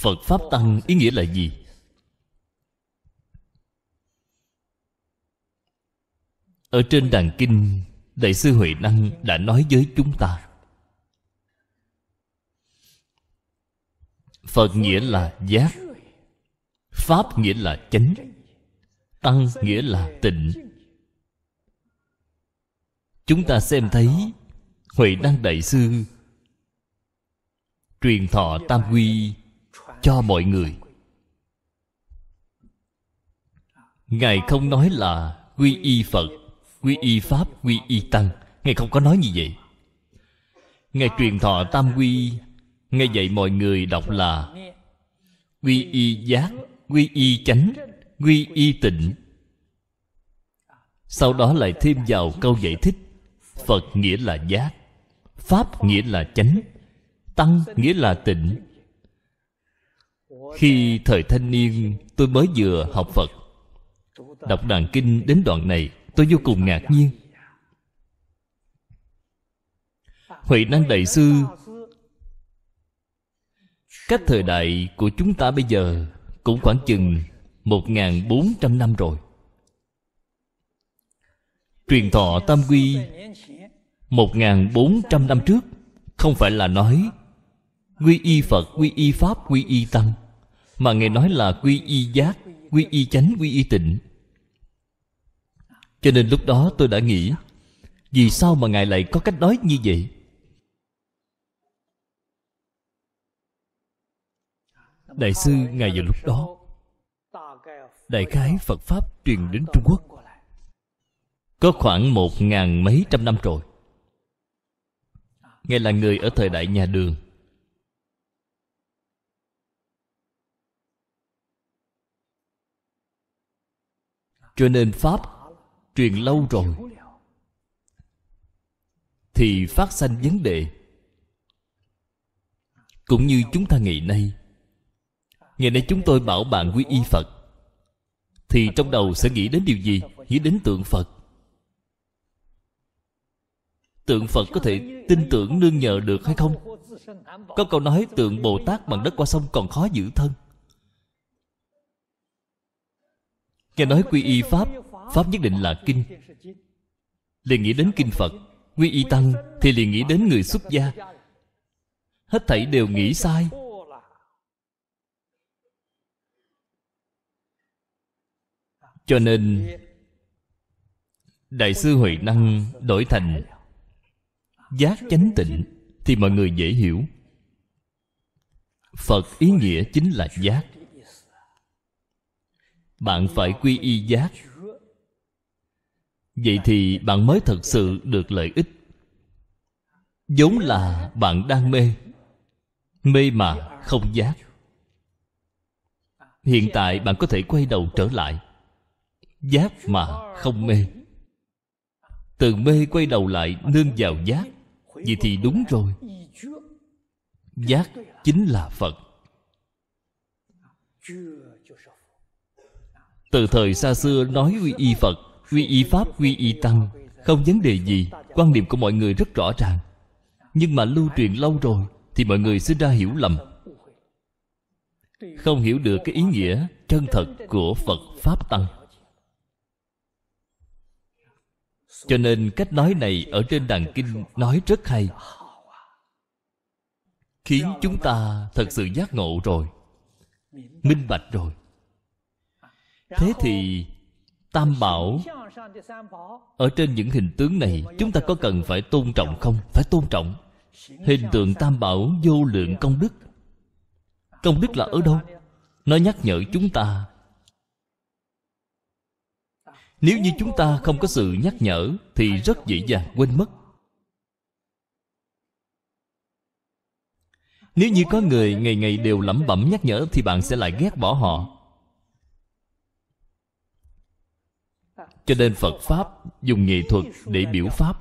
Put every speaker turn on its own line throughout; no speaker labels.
Phật Pháp Tăng ý nghĩa là gì? Ở trên đàn kinh Đại sư Huệ Năng đã nói với chúng ta Phật nghĩa là giác Pháp nghĩa là chánh Tăng nghĩa là tịnh Chúng ta xem thấy Huệ Năng Đại Sư Truyền thọ Tam Quy cho mọi người ngài không nói là quy y phật quy y pháp quy y tăng ngài không có nói như vậy ngài truyền thọ tam quy ngài dạy mọi người đọc là quy y giác quy y chánh quy y tịnh sau đó lại thêm vào câu giải thích phật nghĩa là giác pháp nghĩa là chánh tăng nghĩa là tịnh khi thời thanh niên tôi mới vừa học phật đọc đoạn kinh đến đoạn này tôi vô cùng ngạc nhiên huệ năng đại sư cách thời đại của chúng ta bây giờ cũng khoảng chừng một ngàn bốn trăm năm rồi Truyền thọ Tam Quy một ngàn bốn trăm năm trước Không phải là nói Quy y Phật, quy y Pháp, quy y Tăng mà ngài nói là quy y giác quy y chánh quy y tịnh cho nên lúc đó tôi đã nghĩ vì sao mà ngài lại có cách nói như vậy đại sư ngài vào lúc đó đại khái phật pháp truyền đến trung quốc có khoảng một ngàn mấy trăm năm rồi ngài là người ở thời đại nhà đường cho nên pháp truyền lâu rồi thì phát sanh vấn đề cũng như chúng ta ngày nay ngày nay chúng tôi bảo bạn quy y phật thì trong đầu sẽ nghĩ đến điều gì nghĩ đến tượng phật tượng phật có thể tin tưởng nương nhờ được hay không có câu nói tượng bồ tát bằng đất qua sông còn khó giữ thân nghe nói quy y pháp pháp nhất định là kinh liền nghĩ đến kinh phật quy y tăng thì liền nghĩ đến người xuất gia hết thảy đều nghĩ sai cho nên đại sư huệ năng đổi thành giác chánh tịnh thì mọi người dễ hiểu phật ý nghĩa chính là giác bạn phải quy y giác vậy thì bạn mới thật sự được lợi ích vốn là bạn đang mê mê mà không giác hiện tại bạn có thể quay đầu trở lại giác mà không mê từ mê quay đầu lại nương vào giác vậy thì đúng rồi giác chính là phật từ thời xa xưa nói quy y phật quy y pháp quy y tăng không vấn đề gì quan niệm của mọi người rất rõ ràng nhưng mà lưu truyền lâu rồi thì mọi người sinh ra hiểu lầm không hiểu được cái ý nghĩa chân thật của phật pháp tăng cho nên cách nói này ở trên đàn kinh nói rất hay khiến chúng ta thật sự giác ngộ rồi minh bạch rồi thế thì tam bảo ở trên những hình tướng này chúng ta có cần phải tôn trọng không phải tôn trọng hình tượng tam bảo vô lượng công đức công đức là ở đâu nó nhắc nhở chúng ta nếu như chúng ta không có sự nhắc nhở thì rất dễ dàng quên mất nếu như có người ngày ngày đều lẩm bẩm nhắc nhở thì bạn sẽ lại ghét bỏ họ cho nên phật pháp dùng nghệ thuật để biểu pháp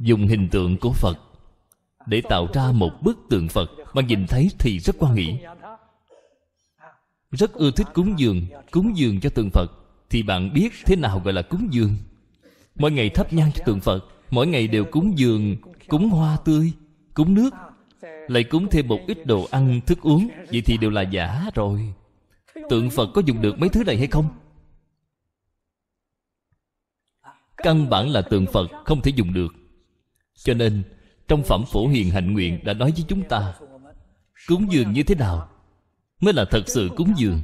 dùng hình tượng của phật để tạo ra một bức tượng phật mà nhìn thấy thì rất quan nghĩ, rất ưa thích cúng dường cúng dường cho tượng phật thì bạn biết thế nào gọi là cúng dường mỗi ngày thắp nhang cho tượng phật mỗi ngày đều cúng dường cúng hoa tươi cúng nước lại cúng thêm một ít đồ ăn thức uống vậy thì đều là giả rồi tượng phật có dùng được mấy thứ này hay không căn bản là tượng phật không thể dùng được cho nên trong phẩm phổ hiền hạnh nguyện đã nói với chúng ta cúng dường như thế nào mới là thật sự cúng dường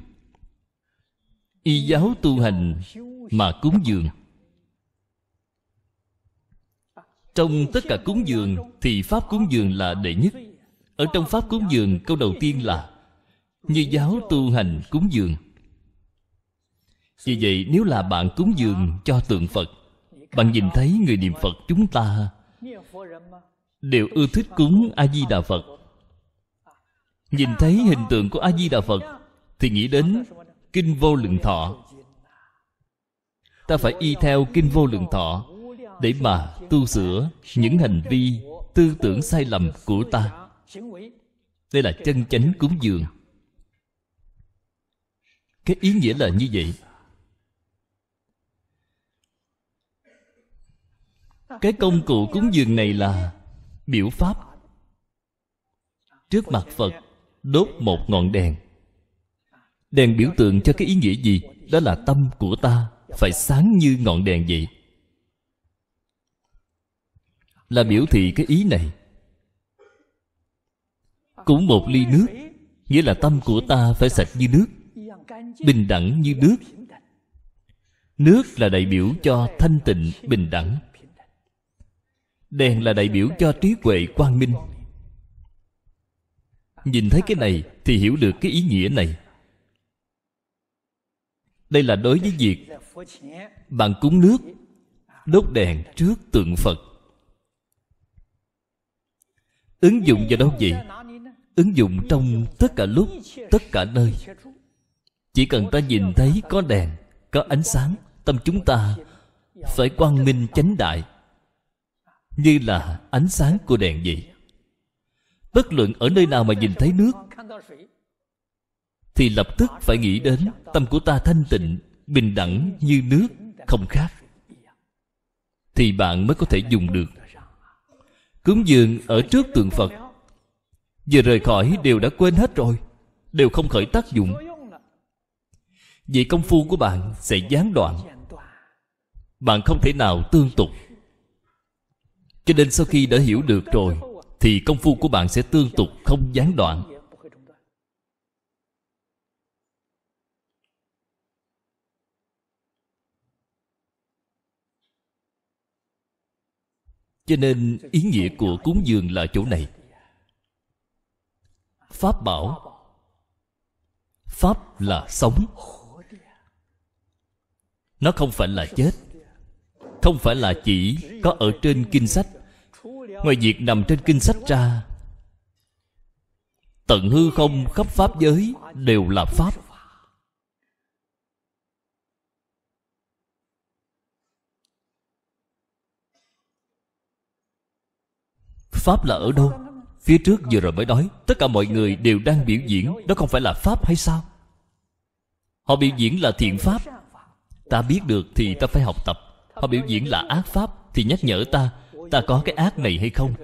y giáo tu hành mà cúng dường trong tất cả cúng dường thì pháp cúng dường là đệ nhất ở trong pháp cúng dường câu đầu tiên là như giáo tu hành cúng dường vì vậy nếu là bạn cúng dường cho tượng phật bạn nhìn thấy người niệm Phật chúng ta Đều ưa thích cúng A-di-đà Phật Nhìn thấy hình tượng của A-di-đà Phật Thì nghĩ đến Kinh Vô Lượng Thọ Ta phải y theo Kinh Vô Lượng Thọ Để mà tu sửa những hành vi Tư tưởng sai lầm của ta Đây là chân chánh cúng dường Cái ý nghĩa là như vậy cái công cụ cúng dường này là biểu pháp trước mặt phật đốt một ngọn đèn đèn biểu tượng cho cái ý nghĩa gì đó là tâm của ta phải sáng như ngọn đèn vậy là biểu thị cái ý này cúng một ly nước nghĩa là tâm của ta phải sạch như nước bình đẳng như nước nước là đại biểu cho thanh tịnh bình đẳng Đèn là đại biểu cho trí huệ quang minh Nhìn thấy cái này thì hiểu được cái ý nghĩa này Đây là đối với việc Bạn cúng nước Đốt đèn trước tượng Phật Ứng dụng vào đâu vậy? Ứng dụng trong tất cả lúc, tất cả nơi Chỉ cần ta nhìn thấy có đèn, có ánh sáng Tâm chúng ta phải quang minh chánh đại như là ánh sáng của đèn vậy bất luận ở nơi nào mà nhìn thấy nước thì lập tức phải nghĩ đến tâm của ta thanh tịnh bình đẳng như nước không khác thì bạn mới có thể dùng được cúng dường ở trước tượng phật vừa rời khỏi đều đã quên hết rồi đều không khởi tác dụng vậy công phu của bạn sẽ gián đoạn bạn không thể nào tương tục cho nên sau khi đã hiểu được rồi Thì công phu của bạn sẽ tương tục không gián đoạn Cho nên ý nghĩa của cúng dường là chỗ này Pháp bảo Pháp là sống Nó không phải là chết không phải là chỉ có ở trên kinh sách ngoài việc nằm trên kinh sách ra tận hư không khắp pháp giới đều là pháp pháp là ở đâu phía trước vừa rồi mới nói tất cả mọi người đều đang biểu diễn đó không phải là pháp hay sao họ biểu diễn là thiện pháp ta biết được thì ta phải học tập Họ biểu diễn là ác pháp Thì nhắc nhở ta Ta có cái ác này hay không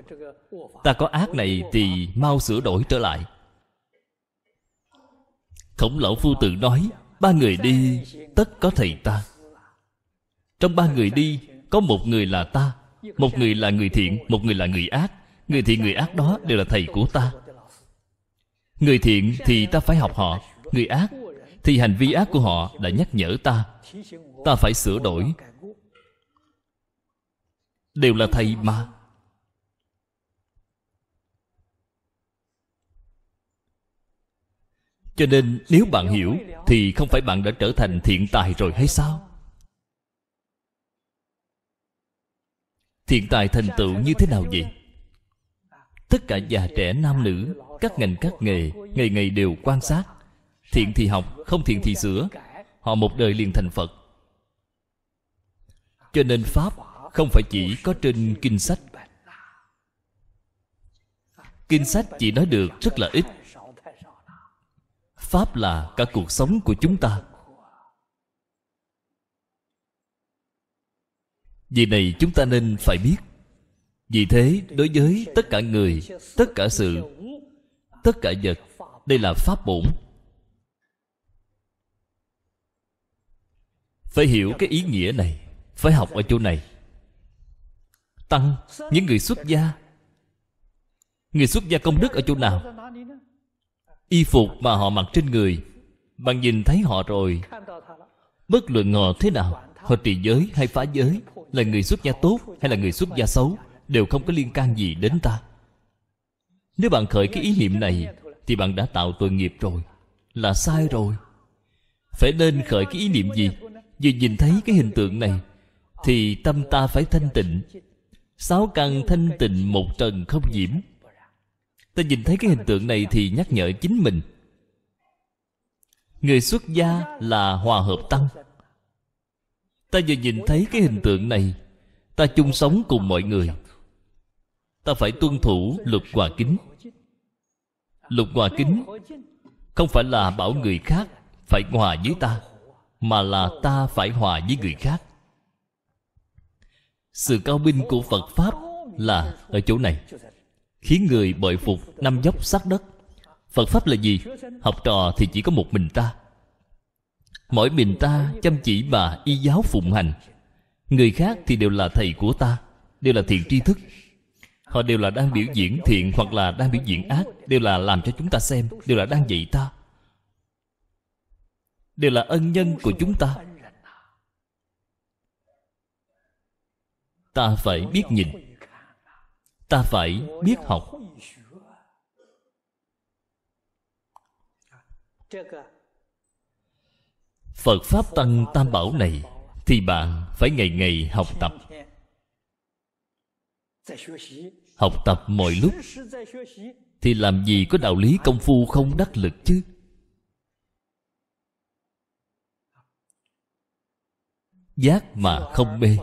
Ta có ác này thì mau sửa đổi trở lại Khổng lão phu tự nói Ba người đi tất có thầy ta Trong ba người đi Có một người là ta Một người là người thiện Một người là người ác Người thiện người ác đó đều là thầy của ta Người thiện thì ta phải học họ Người ác thì hành vi ác của họ đã nhắc nhở ta Ta phải sửa đổi đều là thầy mà cho nên nếu bạn hiểu thì không phải bạn đã trở thành thiện tài rồi hay sao thiện tài thành tựu như thế nào vậy tất cả già trẻ nam nữ các ngành các nghề ngày ngày đều quan sát thiện thì học không thiện thì sửa họ một đời liền thành phật cho nên pháp không phải chỉ có trên kinh sách kinh sách chỉ nói được rất là ít pháp là cả cuộc sống của chúng ta vì này chúng ta nên phải biết vì thế đối với tất cả người tất cả sự tất cả vật đây là pháp bổn phải hiểu cái ý nghĩa này phải học ở chỗ này Tăng Những người xuất gia Người xuất gia công đức ở chỗ nào Y phục mà họ mặc trên người Bạn nhìn thấy họ rồi Bất luận họ thế nào Họ trì giới hay phá giới Là người xuất gia tốt hay là người xuất gia xấu Đều không có liên can gì đến ta Nếu bạn khởi cái ý niệm này Thì bạn đã tạo tội nghiệp rồi Là sai rồi Phải nên khởi cái ý niệm gì Vừa nhìn thấy cái hình tượng này Thì tâm ta phải thanh tịnh Sáu căn thanh tịnh một trần không nhiễm Ta nhìn thấy cái hình tượng này thì nhắc nhở chính mình Người xuất gia là hòa hợp tăng Ta vừa nhìn thấy cái hình tượng này Ta chung sống cùng mọi người Ta phải tuân thủ luật hòa kính luật hòa kính Không phải là bảo người khác Phải hòa với ta Mà là ta phải hòa với người khác sự cao minh của Phật Pháp là ở chỗ này Khiến người bội phục năm dốc sát đất Phật Pháp là gì? Học trò thì chỉ có một mình ta Mỗi mình ta chăm chỉ và y giáo phụng hành Người khác thì đều là thầy của ta Đều là thiện tri thức Họ đều là đang biểu diễn thiện hoặc là đang biểu diễn ác Đều là làm cho chúng ta xem Đều là đang dạy ta Đều là ân nhân của chúng ta ta phải biết nhìn ta phải biết học phật pháp tăng tam bảo này thì bạn phải ngày ngày học tập học tập mọi lúc thì làm gì có đạo lý công phu không đắc lực chứ giác mà không mê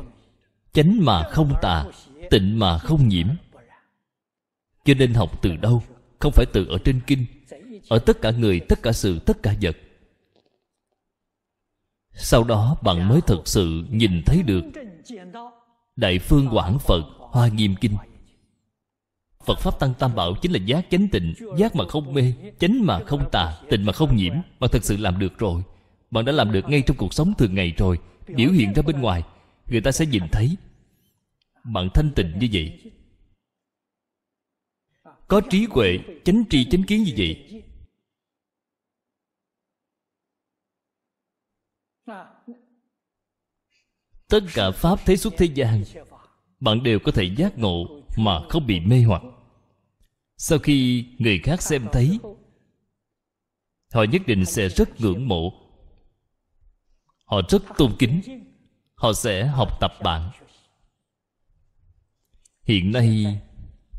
chánh mà không tà tịnh mà không nhiễm cho nên học từ đâu không phải từ ở trên kinh ở tất cả người tất cả sự tất cả vật sau đó bạn mới thực sự nhìn thấy được đại phương quảng phật hoa nghiêm kinh Phật Pháp Tăng Tam Bảo chính là giác chánh tịnh Giác mà không mê, chánh mà không tà, tịnh mà không nhiễm Bạn thật sự làm được rồi Bạn đã làm được ngay trong cuộc sống thường ngày rồi Biểu hiện ra bên ngoài người ta sẽ nhìn thấy bạn thanh tịnh như vậy
có trí huệ chánh tri chánh kiến như vậy
tất cả pháp thế xuất thế gian bạn đều có thể giác ngộ mà không bị mê hoặc sau khi người khác xem thấy họ nhất định sẽ rất ngưỡng mộ họ rất tôn kính họ sẽ học tập bạn hiện nay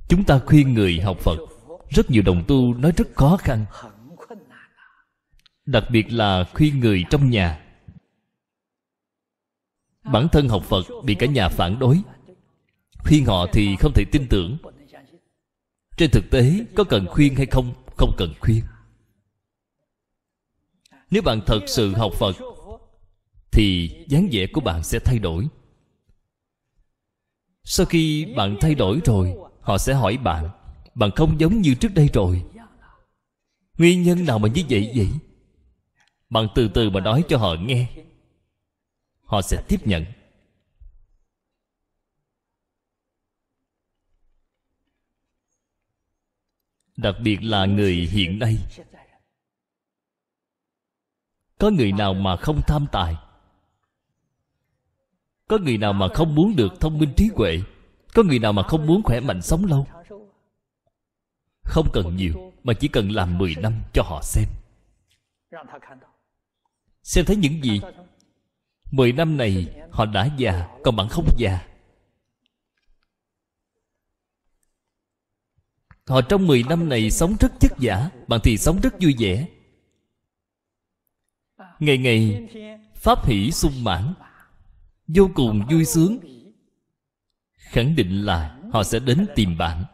chúng ta khuyên người học phật rất nhiều đồng tu nói rất khó khăn đặc biệt là khuyên người trong nhà bản thân học phật bị cả nhà phản đối khuyên họ thì không thể tin tưởng trên thực tế có cần khuyên hay không không cần khuyên nếu bạn thật sự học phật thì dáng vẻ của bạn sẽ thay đổi sau khi bạn thay đổi rồi họ sẽ hỏi bạn bạn không giống như trước đây rồi nguyên nhân nào mà như vậy vậy bạn từ từ mà nói cho họ nghe họ sẽ tiếp nhận đặc biệt là người hiện nay có người nào mà không tham tài có người nào mà không muốn được thông minh trí huệ có người nào mà không muốn khỏe mạnh sống lâu không cần nhiều mà chỉ cần làm 10 năm cho họ xem xem thấy những gì mười năm này họ đã già còn bạn không già Họ trong 10 năm này sống rất chất giả Bạn thì sống rất vui vẻ Ngày ngày Pháp hỷ sung mãn vô cùng vui sướng khẳng định là họ sẽ đến tìm bạn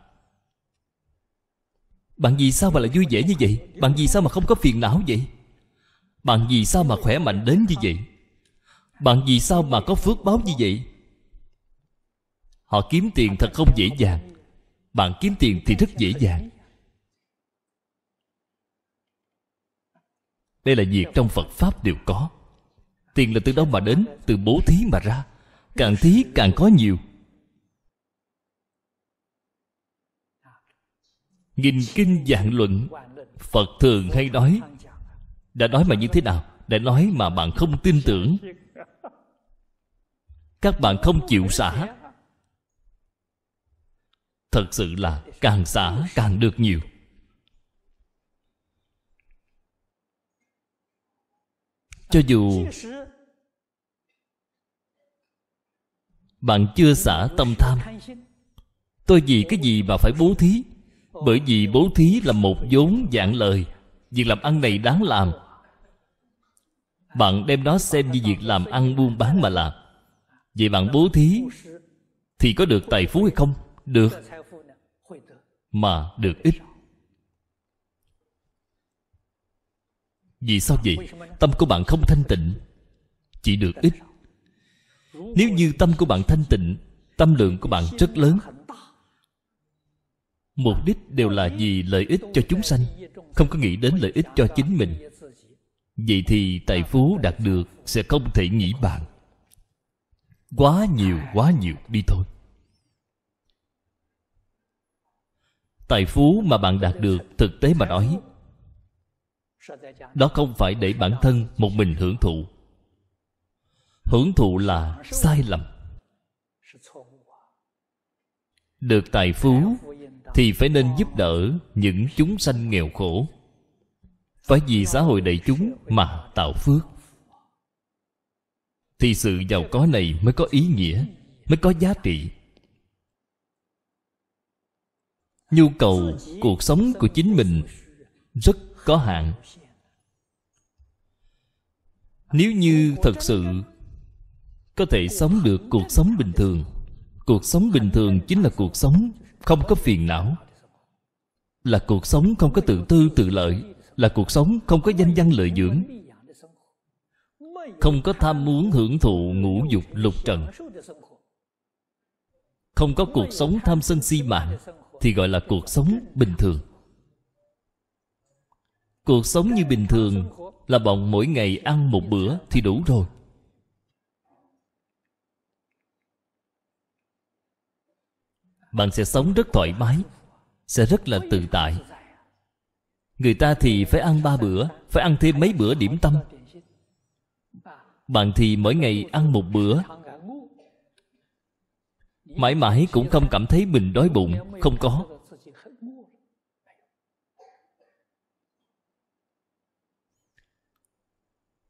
bạn vì sao mà lại vui vẻ như vậy bạn vì sao mà không có phiền não vậy bạn vì sao mà khỏe mạnh đến như vậy bạn vì sao mà có phước báo như vậy họ kiếm tiền thật không dễ dàng bạn kiếm tiền thì rất dễ dàng đây là việc trong phật pháp đều có Tiền là từ đâu mà đến Từ bố thí mà ra Càng thí càng có nhiều Nghìn kinh dạng luận Phật thường hay nói Đã nói mà như thế nào Đã nói mà bạn không tin tưởng Các bạn không chịu xả Thật sự là càng xả càng được nhiều Cho dù Bạn chưa xả tâm tham Tôi vì cái gì mà phải bố thí Bởi vì bố thí là một vốn dạng lời Việc làm ăn này đáng làm Bạn đem nó xem như việc làm ăn buôn bán mà làm Vậy bạn bố thí Thì có được tài phú hay không? Được Mà được ít Vì sao vậy? Tâm của bạn không thanh tịnh Chỉ được ít nếu như tâm của bạn thanh tịnh Tâm lượng của bạn rất lớn Mục đích đều là vì lợi ích cho chúng sanh Không có nghĩ đến lợi ích cho chính mình Vậy thì tài phú đạt được Sẽ không thể nghĩ bạn Quá nhiều quá nhiều đi thôi Tài phú mà bạn đạt được Thực tế mà nói Đó không phải để bản thân Một mình hưởng thụ hưởng thụ là sai lầm được tài phú thì phải nên giúp đỡ những chúng sanh nghèo khổ phải vì xã hội đầy chúng mà tạo phước thì sự giàu có này mới có ý nghĩa mới có giá trị nhu cầu cuộc sống của chính mình rất có hạn nếu như thật sự có thể sống được cuộc sống bình thường cuộc sống bình thường chính là cuộc sống không có phiền não là cuộc sống không có tự tư tự lợi là cuộc sống không có danh văn lợi dưỡng không có tham muốn hưởng thụ ngũ dục lục trần không có cuộc sống tham sân si mạng thì gọi là cuộc sống bình thường cuộc sống như bình thường là bọn mỗi ngày ăn một bữa thì đủ rồi bạn sẽ sống rất thoải mái sẽ rất là tự tại người ta thì phải ăn ba bữa phải ăn thêm mấy bữa điểm tâm bạn thì mỗi ngày ăn một bữa mãi mãi cũng không cảm thấy mình đói bụng không có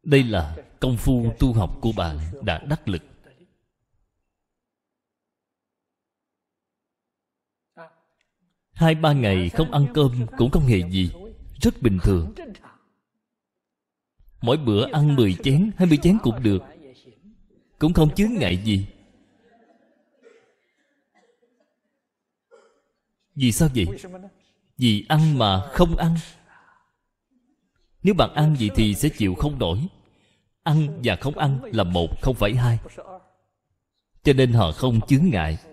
đây là công phu tu học của bạn đã đắc lực hai ba ngày không ăn cơm cũng không hề gì rất bình thường mỗi bữa ăn 10 chén 20 chén cũng được cũng không chướng ngại gì vì sao vậy vì ăn mà không ăn nếu bạn ăn gì thì sẽ chịu không nổi ăn và không ăn là một không phải hai cho nên họ không chướng ngại